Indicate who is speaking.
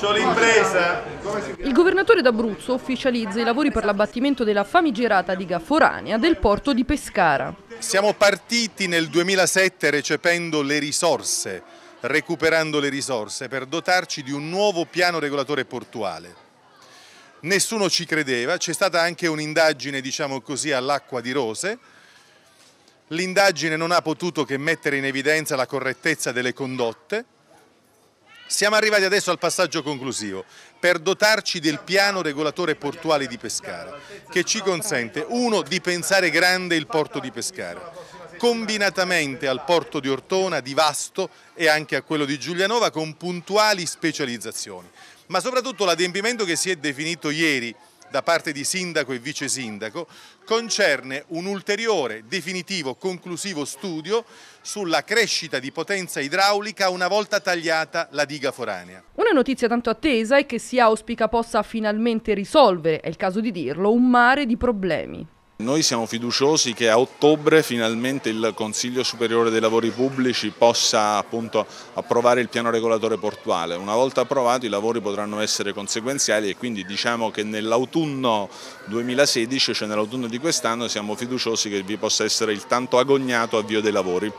Speaker 1: C'ho l'impresa!
Speaker 2: Il governatore d'Abruzzo ufficializza i lavori per l'abbattimento della famigerata diga foranea del porto di Pescara.
Speaker 1: Siamo partiti nel 2007 recependo le risorse, recuperando le risorse per dotarci di un nuovo piano regolatore portuale. Nessuno ci credeva, c'è stata anche un'indagine diciamo così all'acqua di rose, L'indagine non ha potuto che mettere in evidenza la correttezza delle condotte, siamo arrivati adesso al passaggio conclusivo per dotarci del piano regolatore portuale di Pescara che ci consente, uno, di pensare grande il porto di Pescara combinatamente al porto di Ortona, di Vasto e anche a quello di Giulianova con puntuali specializzazioni ma soprattutto l'adempimento che si è definito ieri da parte di sindaco e vice sindaco, concerne un ulteriore, definitivo, conclusivo studio sulla crescita di potenza idraulica una volta tagliata la diga foranea.
Speaker 2: Una notizia tanto attesa e che si auspica possa finalmente risolvere, è il caso di dirlo, un mare di problemi.
Speaker 3: Noi siamo fiduciosi che a ottobre finalmente il Consiglio Superiore dei Lavori Pubblici possa appunto, approvare il piano regolatore portuale. Una volta approvato i lavori potranno essere conseguenziali e quindi diciamo che nell'autunno 2016, cioè nell'autunno di quest'anno, siamo fiduciosi che vi possa essere il tanto agognato avvio dei lavori.